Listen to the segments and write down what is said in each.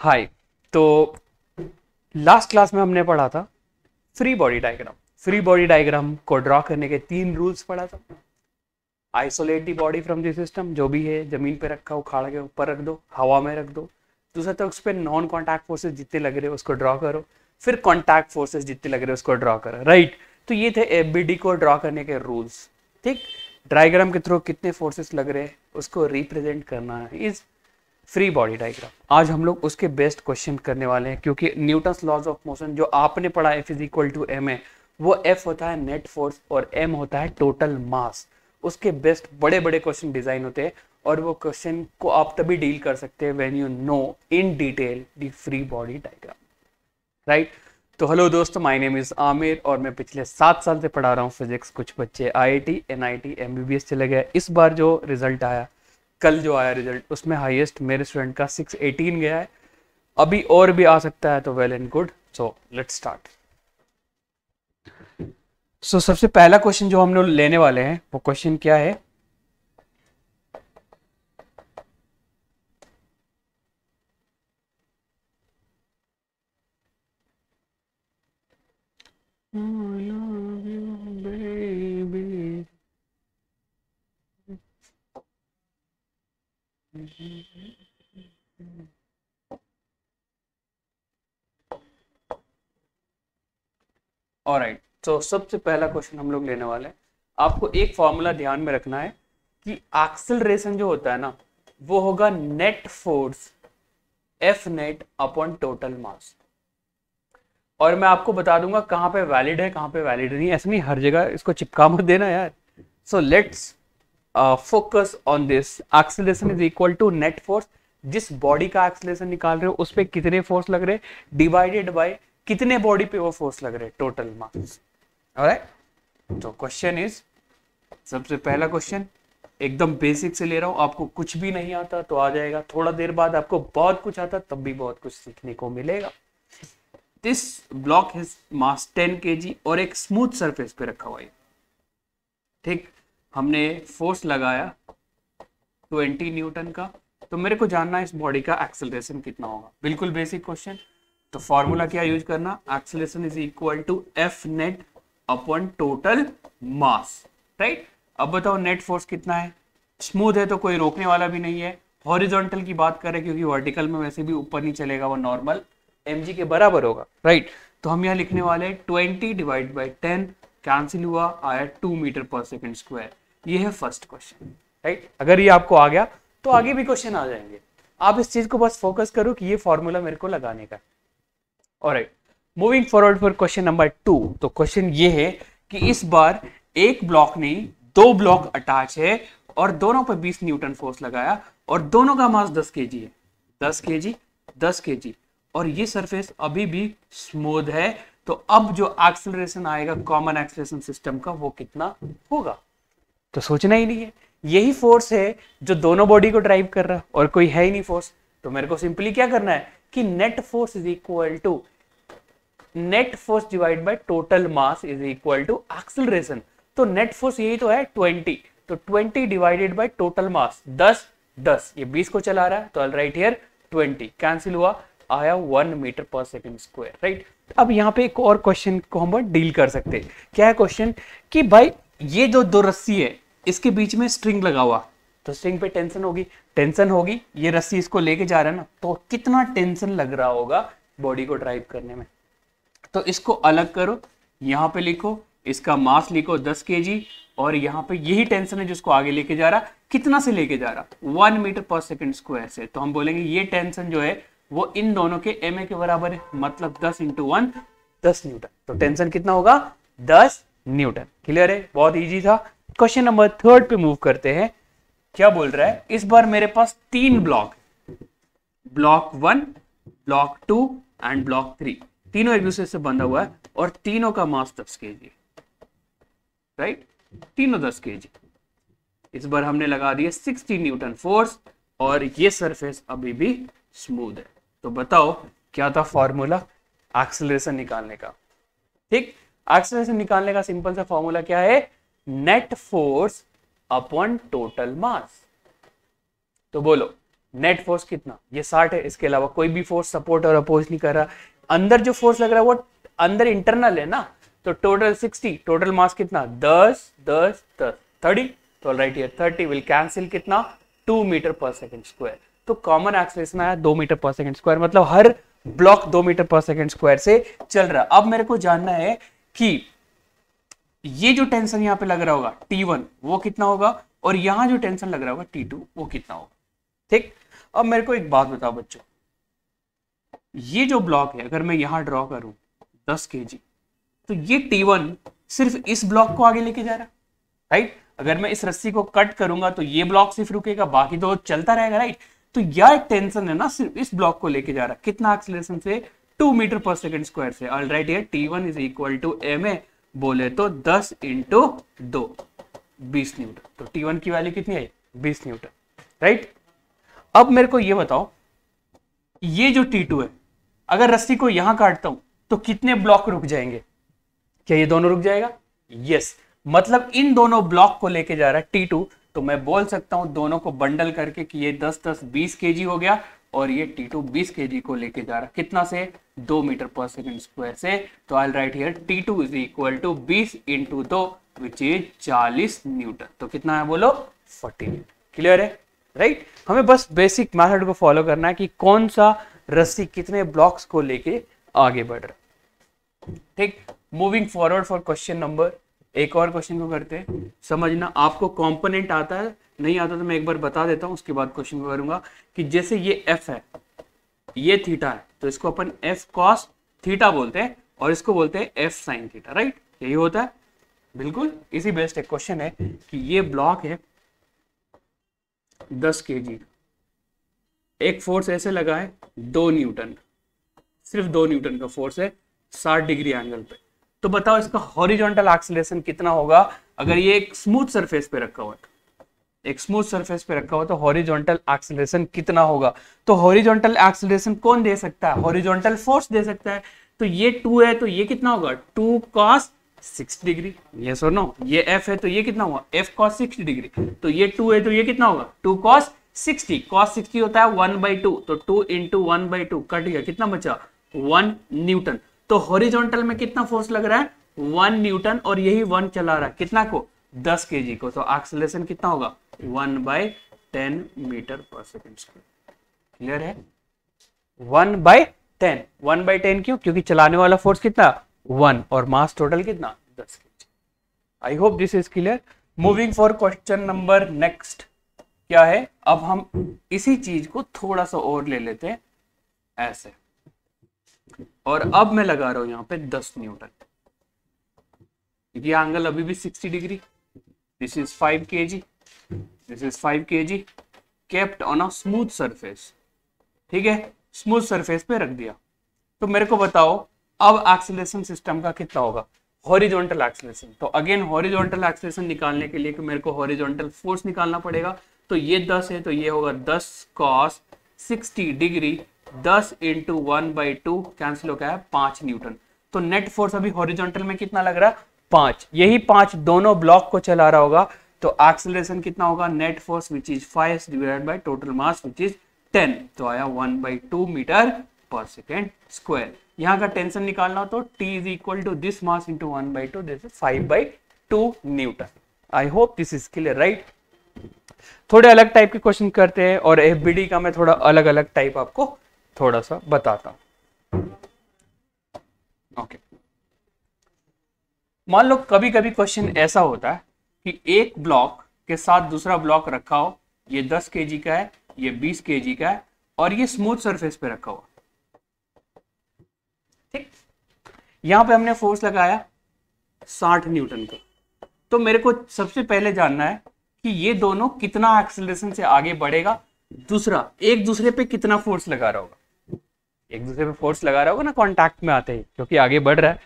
हाय तो last class में हमने पढ़ा था free body diagram free body diagram को ड्रॉ करने के तीन रूल्स पढ़ा था isolate the body from the system जो भी है जमीन पे रखा हो खाड़ के ऊपर रख दो हवा में रख दो दूसरा तो उस पर नॉन कॉन्टैक्ट फोर्सेज जितने लग रहे हो उसको ड्रॉ करो फिर कॉन्टैक्ट फोर्सेज जितने लग रहे हो उसको ड्रॉ करो राइट तो ये थे एफ को ड्रॉ करने के रूल्स ठीक डायग्राम के थ्रू कितने फोर्सेस लग रहे हैं उसको रिप्रेजेंट तो करना है इज फ्री बॉडी डायग्राम आज हम लोग उसके बेस्ट क्वेश्चन करने वाले हैं क्योंकि न्यूटन लॉज ऑफ मोशन जो आपने पढ़ा F is equal to M A वो एफ होता है नेट फोर्स और एम होता है टोटल मास उसके बेस्ट बड़े बड़े क्वेश्चन डिजाइन होते हैं और वो क्वेश्चन को आप तभी डील कर सकते हैं when you know in detail the free body diagram right तो हेलो दोस्तों माय नेम इज़ आमिर और मैं पिछले सात साल से पढ़ा रहा हूँ फिजिक्स कुछ बच्चे आईआईटी एनआईटी एमबीबीएस चले गए इस बार जो रिजल्ट आया कल जो आया रिजल्ट उसमें हाईएस्ट मेरे स्टूडेंट का 618 गया है अभी और भी आ सकता है तो well and good so let's start so सबसे पहला क्वेश्चन जो हम लोग लेने वाले हैं वो क्वेश्चन क्या है Oh, और राइट तो सबसे पहला क्वेश्चन हम लोग लेने वाले हैं आपको एक फॉर्मूला ध्यान में रखना है कि एक्सेलरेशन जो होता है ना वो होगा net force F net upon total mass और मैं आपको बता दूंगा कहाँ पे वैलिड है कहाँ पे वैलिड नहीं है ऐसा नहीं हर जगह इसको चिपका मत देना यार so let's focus on this acceleration is equal to net force जिस बॉडी का एक्सेलरेशन निकाल रहे हो उस पर कितने फोर्स लग रहे डिवाइडेड बाई कितने बॉडी पे वो फोर्स लग रहे टोटल मार्क्स तो क्वेश्चन इज सबसे पहला क्वेश्चन एकदम बेसिक से ले रहा हूं आपको कुछ भी नहीं आता तो आ जाएगा थोड़ा देर बाद आपको बहुत कुछ आता तब भी बहुत कुछ सीखने को मिलेगा this block has mass 10 KG और एक स्मूथ सरफेस पे रखा हुआ है ठीक हमने फोर्स लगाया 20 न्यूटन का तो मेरे को जानना है इस बॉडी का एक्सेलरेशन कितना होगा बिल्कुल बेसिक क्वेश्चन तो फॉर्मूला क्या यूज करना acceleration is equal to F net upon total mass right अब बताओ नेट फोर्स कितना है स्मूथ है तो कोई रोकने वाला भी नहीं है हॉरिजॉन्टल की बात करें क्योंकि वर्टिकल में वैसे भी ऊपर नहीं चलेगा वो नॉर्मल एम के बराबर होगा राइट right. तो हम यहाँ लिखने वाले twenty divide by ten cancel हुआ आया two metre per second square ये है फर्स्ट क्वेश्चन राइट अगर ये आपको आ गया तो आगे भी क्वेश्चन आ जाएंगे आप इस चीज को बस फोकस करो कि ये फॉर्मूला मेरे को लगाने का है alright moving forward for question number two तो क्वेश्चन ये है कि इस बार एक ब्लॉक ने दो ब्लॉक अटैच है और दोनों पर 20 न्यूटन फोर्स लगाया और दोनों का मास 10 के है 10 के जी दस के जी और ये सरफेस अभी भी स्मूथ है तो अब जो एक्सेलरेशन आएगा कॉमन एक्सेलरेशन सिस्टम का वो कितना होगा तो सोचना ही नहीं है यही फोर्स है जो दोनों बॉडी को ड्राइव कर रहा है और कोई है ही नहीं फोर्स तो मेरे को सिंपली क्या करना है कि net force is equal to net force divide by total mass is equal to acceleration तो नेट फोर्स यही तो है ट्वेंटी तो twenty divided by total mass दस दस ये बीस को चला रहा है तो all right here twenty cancel हुआ आया one metre per second square right अब यहाँ पे एक और क्वेश्चन को हम डील कर सकते हैं क्या है क्वेश्चन कि भाई ये जो दो रस्सी है इसके बीच में स्ट्रिंग लगा हुआ तो स्ट्रिंग पे टेंशन होगी टेंशन होगी ये रस्सी इसको लेके जा रहा है ना तो कितना टेंशन लग रहा होगा बॉडी को ड्राइव करने में तो इसको अलग करो यहाँ पे लिखो इसका मास लिखो 10 के और यहाँ पे यही टेंशन है जिसको आगे लेके जा रहा कितना से लेके जा रहा one metre per second square से तो हम बोलेंगे ये टेंशन जो है वो इन दोनों के एम के बराबर है मतलब दस इंटू वन दस न्यूटन तो टेंशन कितना होगा दस न्यूटन क्लियर है बहुत ईजी था क्वेश्चन नंबर थर्ड पे मूव करते हैं क्या बोल रहा है इस बार मेरे पास तीन block block one block two and block three तीनों एक दूसरे से बंधा हुआ है और तीनों का मास दस के जी राइट तीनों दस के जी इस बार हमने लगा दिया सिक्सटी न्यूटन फोर्स और ये सरफेस अभी भी स्मूद है तो बताओ क्या था फॉर्मूला एक्सेलरेशन निकालने का ठीक एक्सेलरेशन निकालने का सिंपल सा फॉर्मूला क्या है net force upon total mass तो बोलो नेट फोर्स कितना ये साठ है इसके अलावा कोई भी फोर्स सपोर्ट और अपोज नहीं कर रहा अंदर जो फोर्स लग रहा है वो अंदर इंटरनल है ना तो टोटल सिक्सटी टोटल मास कितना दस दस 10 30 तो right here thirty will cancel कितना two metre per second square तो कॉमन एक्सलेशन आया दो मीटर पर सेकेंड स्क्वायर मतलब हर ब्लॉक दो मीटर पर सेकेंड स्क्वायर से चल रहा है अब मेरे को जानना है कि ये जो टेंशन यहां पे लग रहा होगा T1 वो कितना होगा और यहां जो टेंशन लग रहा होगा T2 वो कितना होगा ठीक अब मेरे को एक बात बताओ बच्चों ये जो ब्लॉक है अगर मैं यहां ड्रॉ करूं दस के तो ये टी सिर्फ इस ब्लॉक को आगे लेके जा रहा राइट अगर मैं इस रस्सी को कट करूंगा तो ये ब्लॉक सिर्फ रुकेगा बाकी तो चलता रहेगा राइट तो यह एक टेंशन है ना सिर्फ इस ब्लॉक को लेके जा रहा है कितना एक्सलेशन से two metre per second square से ऑल राइट ये T one is equal to M A बोले तो दस इंटू दो बीस न्यूटन तो टी वन की वैल्यू कितनी आई बीस न्यूटन राइट अब मेरे को ये बताओ ये जो टी टू है अगर रस्सी को यहां काटता हूं तो कितने ब्लॉक रुक जाएंगे क्या ये दोनों रुक जाएगा यस मतलब इन दोनों ब्लॉक को लेके जा रहा है टी टू तो मैं बोल सकता हूं दोनों को बंडल करके कि ये 10 10 20 के हो गया और ये टी टू बीस के को लेके जा रहा कितना से दो मीटर पर सेकेंड स्क्वायर से तो I write here T two is equal to बीस इंटू दो विच इज चालीस न्यूटन तो कितना है बोलो फोर्टी क्लियर है राइट right? हमें बस बेसिक मैथड को फॉलो करना है कि कौन सा रस्सी कितने ब्लॉक्स को लेके आगे बढ़ रहा ठीक moving forward for question number एक और क्वेश्चन को करते हैं समझना आपको कंपोनेंट आता है नहीं आता तो मैं एक बार बता देता हूं उसके बाद क्वेश्चन को करूंगा कि जैसे ये एफ है ये थीटा है तो इसको अपन एफ कॉस थीटा बोलते हैं और इसको बोलते हैं एफ साइन थीटा राइट यही होता है बिल्कुल इसी बेस्ट एक क्वेश्चन है कि ये ब्लॉक है दस के जी एक फोर्स ऐसे लगा है दो न्यूटन सिर्फ दो न्यूटन का फोर्स है साठ डिग्री एंगल पे तो बताओ इसका हॉरिजॉन्टल एक्सलेशन कितना होगा अगर ये एक स्मूथ सरफेस पे रखा हुआ है एक स्मूथ सरफेस पे रखा हुआ तो हॉरिजॉन्टल एक्सलेशन कितना होगा तो हॉरिजॉन्टल एक्सलेशन कौन दे सकता है हॉरिजॉन्टल फोर्स दे सकता है तो ये टू है तो ये कितना होगा टू कॉस सिक्स डिग्री ये सुनो नो ये एफ है तो ये कितना हुआ एफ कॉस सिक्स डिग्री तो ये टू है तो ये कितना होगा two cos sixty cos sixty होता है वन बाई टू तो two into one by two cut गया कितना बचा वन न्यूटन तो हॉरिजॉन्टल में कितना फोर्स लग रहा है वन न्यूटन और यही वन चला रहा है कितना को दस के जी को तो एक्सलेशन कितना होगा one by ten metre per second square clear है one by ten one by ten क्यों क्योंकि चलाने वाला फोर्स कितना वन और मास टोटल कितना दस K G I hope this is clear moving for question number next क्या है अब हम इसी चीज को थोड़ा सा और ले लेते हैं ऐसे और अब मैं लगा रहा हूं यहां पे 10 न्यूटन ये एंगल अभी भी 60 degree this is 5 KG this is 5 KG kept on a smooth surface ठीक है स्मूथ सरफेस पे रख दिया तो मेरे को बताओ अब एक्सलेशन सिस्टम का कितना होगा हॉरिजॉन्टल एक्सलेशन तो अगेन हॉरिजॉन्टल एक्सलेशन निकालने के लिए कि मेरे को हॉरिजॉन्टल फोर्स निकालना पड़ेगा तो ये दस है तो ये होगा दस कॉस सिक्सटी डिग्री दस into one by two cancel हो गया पांच न्यूटन तो नेट फोर्स अभी हॉरिजॉन्टल में कितना लग रहा है पांच यही पांच दोनों ब्लॉक को चला रहा होगा तो एक्सेलरेशन कितना होगा net force which is five divide by total mass which is ten तो आया one by two metre per second square यहाँ का टेंशन निकालना तो T is equal to this mass into one by two this five by two newton I hope this is clear right थोड़े अलग type के question करते हैं और एफ का मैं थोड़ा अलग अलग टाइप आपको थोड़ा सा बताता हूं ओके मान लो कभी कभी क्वेश्चन ऐसा होता है कि एक ब्लॉक के साथ दूसरा ब्लॉक रखा हो ये 10 के का है ये 20 के का है और ये स्मूथ सरफेस पे रखा हुआ ठीक यहां पे हमने फोर्स लगाया 60 न्यूटन का तो मेरे को सबसे पहले जानना है कि ये दोनों कितना एक्सेलरेशन से आगे बढ़ेगा दूसरा एक दूसरे पे कितना फोर्स लगा रहा होगा एक दूसरे पे फोर्स लगा रहा होगा ना कांटेक्ट में आते ही क्योंकि आगे बढ़ रहा है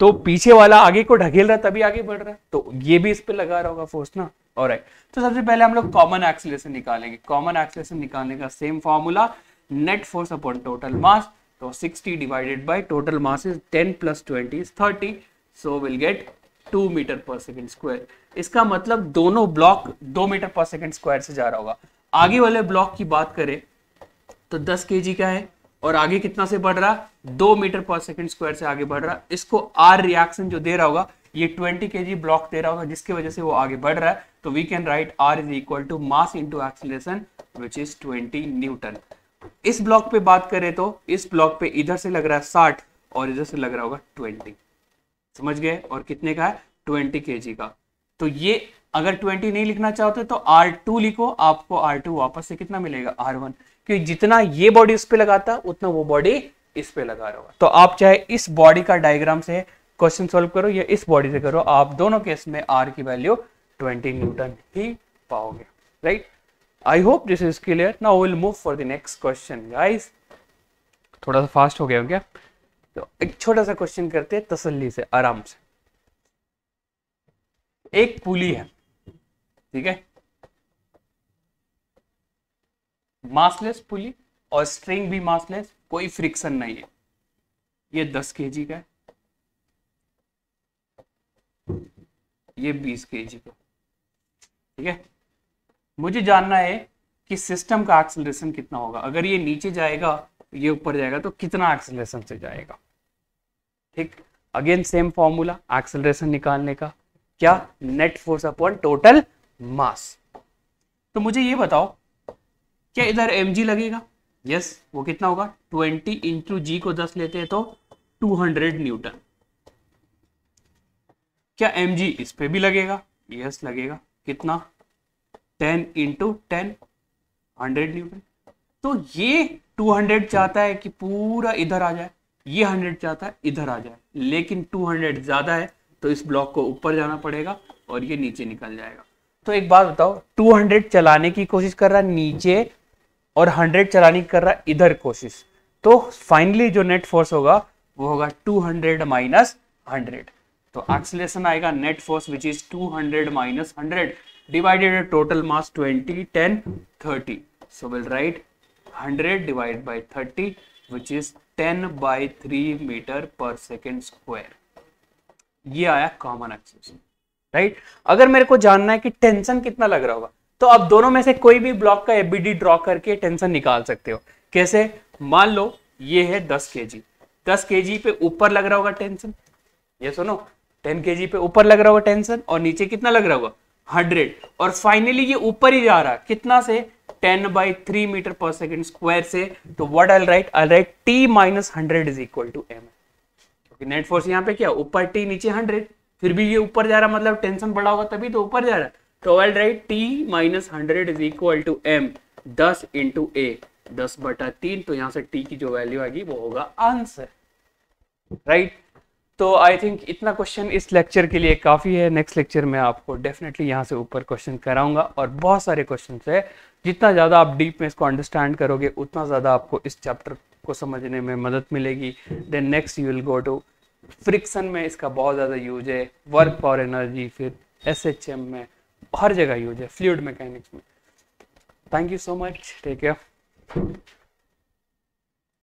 तो पीछे वाला आगे को ढकेल रहा तभी आगे बढ़ रहा है तो ये भी इस पर लगा रहा होगा फोर्स ना और तो सबसे पहले हम लोग कॉमन एक्सेलेशन निकालेंगे कॉमन एक्सिलेशन निकालने का same formula net force upon total mass तो 60 divided by total mass is 10 plus 20 is 30 so will get two metre per second square इसका मतलब दोनों ब्लॉक दो मीटर पर सेकेंड स्क्वायर से जा रहा होगा आगे वाले ब्लॉक की बात करें तो दस के का है और आगे कितना से बढ़ रहा दो मीटर पर सेकेंड स्क्वायर से आगे बढ़ रहा इसको आर रिएक्शन जो दे रहा होगा ये 20 के ब्लॉक दे रहा होगा जिसकी वजह से वो आगे बढ़ रहा है तो we can write R is equal to mass into acceleration which is 20 newton इस ब्लॉक पे बात करें तो इस ब्लॉक पे इधर से लग रहा है साठ और इधर से लग रहा होगा ट्वेंटी समझ गए और कितने का है ट्वेंटी के का तो ये अगर ट्वेंटी नहीं लिखना चाहते तो आर टू लिखो आपको आर टू वापस से कितना मिलेगा आर वन क्योंकि जितना ये बॉडी उस पर लगाता उतना वो बॉडी इस पे लगा रहा तो आप चाहे इस बॉडी का डायग्राम से क्वेश्चन सॉल्व करो या इस बॉडी से करो आप दोनों केस में आर की वैल्यू ट्वेंटी न्यूटन ही पाओगे right I hope this is clear now will move for the next question guys थोड़ा सा फास्ट हो गया क्या तो एक छोटा सा क्वेश्चन करते हैं तसल्ली से आराम से एक पुली है ठीक है मासलेस पुली और स्ट्रिंग भी मासलेस कोई फ्रिक्शन नहीं है ये दस के जी का है ये बीस के जी का ठीक है मुझे जानना है कि सिस्टम का एक्सलेशन कितना होगा अगर ये नीचे जाएगा ये ऊपर जाएगा तो कितना एक्सेलरेशन से जाएगा ठीक अगेन सेम फॉर्मूला एक्सेलरेशन निकालने का क्या net force upon total mass तो मुझे ये बताओ क्या इधर एम जी लगेगा यस yes, वो कितना होगा 20 इंटू जी को 10 लेते हैं तो 200 न्यूटन क्या एम जी इस पे भी लगेगा यस yes, लगेगा कितना 10 इंटू टेन हंड्रेड न्यूटन तो ये टू हंड्रेड चाहता है कि पूरा इधर आ जाए ये हंड्रेड चाहता है इधर आ जाए लेकिन टू हंड्रेड ज़्यादा है तो इस ब्लॉक को ऊपर जाना पड़ेगा और ये नीचे निकल जाएगा तो एक बात बताओ 200 चलाने की कोशिश कर रहा नीचे और 100 चलाने की कर रहा इधर कोशिश तो फाइनली जो नेट फोर्स होगा वो होगा 200 हंड्रेड माइनस हंड्रेड तो एक्सलेशन आएगा net force which is two hundred minus hundred divided total mass twenty ten thirty so will write 100 divide by 30 which is 10 by 3 metre per second square ये आया common accession right अगर मेरे को जानना है कि टेंशन कितना लग रहा होगा तो आप दोनों में से कोई भी ब्लॉक का एबीडी ड्रॉ करके टेंशन निकाल सकते हो कैसे मान लो ये है 10 के जी दस के जी पे ऊपर लग रहा होगा टेंशन ये सुनो 10 के जी पे ऊपर लग रहा होगा टेंशन और नीचे कितना लग रहा होगा 100 और फाइनली ये ऊपर ही जा रहा कितना से ten by three metre per second square से तो what I write I write T minus hundred is equal to M क्योंकि नेट फोर्स यहाँ पे क्या ऊपर टी नीचे हंड्रेड फिर भी ये ऊपर जा रहा मतलब टेंशन बड़ा होगा तभी तो ऊपर जा रहा तो I write T minus hundred is equal to M दस इंटू ए दस बटा तीन तो यहां से टी की जो वैल्यू आएगी वो होगा आंसर राइट right? तो आई थिंक इतना क्वेश्चन इस लेक्चर के लिए काफ़ी है नेक्स्ट लेक्चर में आपको डेफिनेटली यहाँ से ऊपर क्वेश्चन कराऊंगा और बहुत सारे क्वेश्चन है जितना ज़्यादा आप डीप में इसको अंडरस्टैंड करोगे उतना ज़्यादा आपको इस चैप्टर को समझने में मदद मिलेगी then next you will go to friction में इसका बहुत ज़्यादा यूज है वर्क फॉर एनर्जी फिर एस एच एम में हर जगह यूज है फ्लूड मैकेनिक्स में thank you so much take care